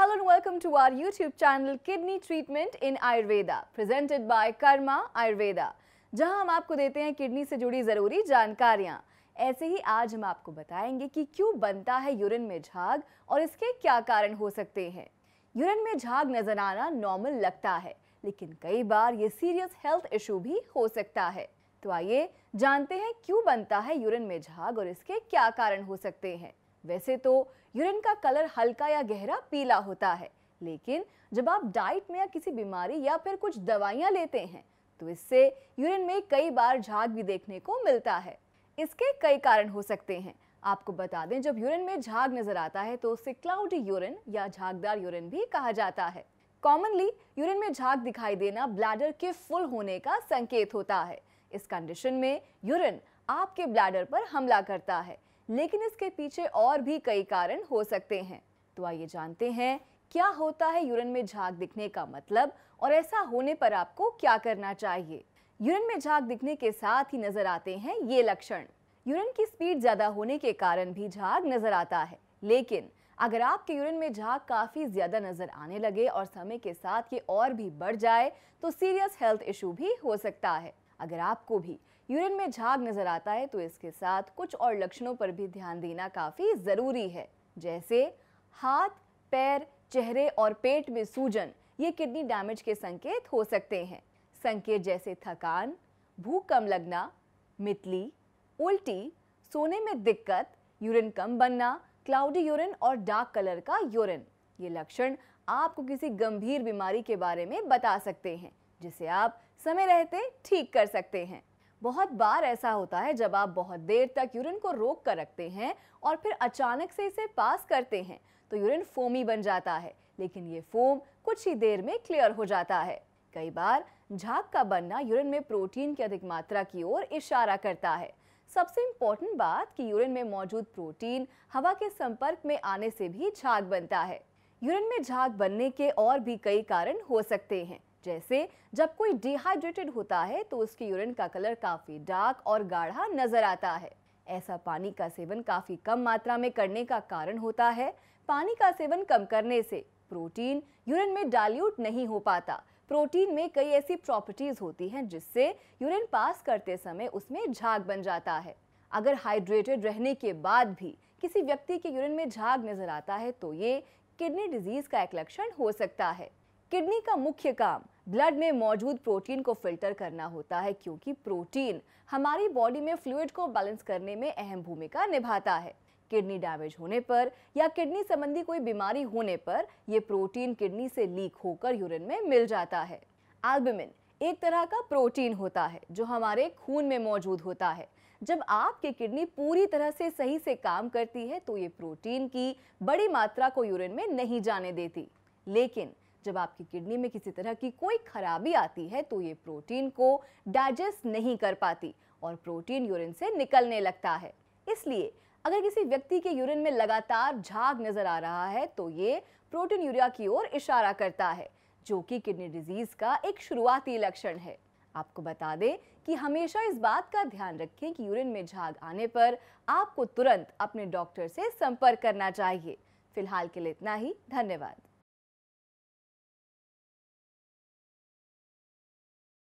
Hello and welcome to our YouTube channel Kidney Treatment in Ayurveda presented by Karma Ayurveda जहां हम आपको देते हैं किडनी से जुड़ी ज़रूरी जानकारियां ऐसे ही आज हम आपको बताएंगे कि क्यों बनता है यूरिन में झाग और इसके क्या कारण हो सकते हैं यूरिन में झाग नजर आना नॉर्मल लगता है लेकिन कई बार ये सीरियस हेल्थ इशू भी हो सकता है तो आइए जानते हैं क्यों बनता है यूरिन में झाग और इसके क्या कारण हो सकते हैं वैसे तो यूरिन का कलर हल्का या गहरा पीला होता है लेकिन जब आप डाइट में या किसी बीमारी या फिर कुछ दवाइयाँ लेते हैं तो इससे यूरिन में कई बार झाग भी देखने को मिलता है इसके कई कारण हो सकते हैं आपको बता दें जब यूरिन में झाग नजर आता है तो उसे क्लाउडी यूरिन या झागदार यूरिन भी कहा जाता है कॉमनली यूरिन में झाग दिखाई देना ब्लैडर के फुल होने का संकेत होता है इस कंडीशन में यूरिन आपके ब्लैडर पर हमला करता है लेकिन इसके पीछे और भी कई कारण हो सकते हैं तो आइए जानते हैं क्या होता है यूरिन में झाग दिखने का मतलब और ऐसा होने पर आपको क्या करना चाहिए यूरिन में झाग दिखने के साथ ही नजर आते हैं ये लक्षण यूरिन की स्पीड ज्यादा होने के कारण भी झाग नजर आता है लेकिन अगर आपके यूरिन में झाग काफी ज्यादा नजर आने लगे और समय के साथ ये और भी बढ़ जाए तो सीरियस हेल्थ इशू भी हो सकता है अगर आपको भी यूरिन में झाग नज़र आता है तो इसके साथ कुछ और लक्षणों पर भी ध्यान देना काफ़ी ज़रूरी है जैसे हाथ पैर चेहरे और पेट में सूजन ये किडनी डैमेज के संकेत हो सकते हैं संकेत जैसे थकान भूख कम लगना मितली उल्टी सोने में दिक्कत यूरिन कम बनना क्लाउडी यूरिन और डार्क कलर का यूरिन ये लक्षण आपको किसी गंभीर बीमारी के बारे में बता सकते हैं जिसे आप समय रहते ठीक कर सकते हैं बहुत बार ऐसा होता है जब आप बहुत देर तक यूरिन को रोक कर रखते हैं और फिर अचानक से इसे पास करते हैं तो यूरिन फोमी बन जाता है लेकिन ये फोम कुछ ही देर में क्लियर हो जाता है कई बार झाग का बनना यूरिन में प्रोटीन की अधिक मात्रा की ओर इशारा करता है सबसे इम्पोर्टेंट बात कि यूरिन में मौजूद प्रोटीन हवा के संपर्क में आने से भी झाग बनता है यूरिन में झाग बनने के और भी कई कारण हो सकते हैं जैसे जब कोई डिहाइड्रेटेड होता है तो उसके यूरिन का कलर काफ़ी डार्क और गाढ़ा नजर आता है ऐसा पानी का सेवन काफ़ी कम मात्रा में करने का कारण होता है पानी का सेवन कम करने से प्रोटीन यूरिन में डाल्यूट नहीं हो पाता प्रोटीन में कई ऐसी प्रॉपर्टीज होती हैं जिससे यूरिन पास करते समय उसमें झाग बन जाता है अगर हाइड्रेटेड रहने के बाद भी किसी व्यक्ति के यूरिन में झाग नजर आता है तो ये किडनी डिजीज का एक लक्षण हो सकता है किडनी का मुख्य काम ब्लड में मौजूद प्रोटीन को फिल्टर करना होता है क्योंकि प्रोटीन हमारी बॉडी में फ्लूड को बैलेंस करने में अहम भूमिका निभाता है किडनी डैमेज होने पर या किडनी संबंधी कोई बीमारी होने पर यह प्रोटीन किडनी से लीक होकर यूरिन में मिल जाता है एल्बुमिन एक तरह का प्रोटीन होता है जो हमारे खून में मौजूद होता है जब आपकी किडनी पूरी तरह से सही से काम करती है तो ये प्रोटीन की बड़ी मात्रा को यूरिन में नहीं जाने देती लेकिन जब आपकी किडनी में किसी तरह की कोई खराबी आती है तो ये प्रोटीन को डाइजेस्ट नहीं कर पाती और प्रोटीन यूरिन से निकलने लगता है इसलिए अगर किसी व्यक्ति के यूरिन में लगातार झाग नजर आ रहा है तो ये प्रोटीन यूरिया की ओर इशारा करता है जो कि किडनी डिजीज का एक शुरुआती लक्षण है आपको बता दें कि हमेशा इस बात का ध्यान रखें कि यूरिन में झाग आने पर आपको तुरंत अपने डॉक्टर से संपर्क करना चाहिए फिलहाल के लिए इतना ही धन्यवाद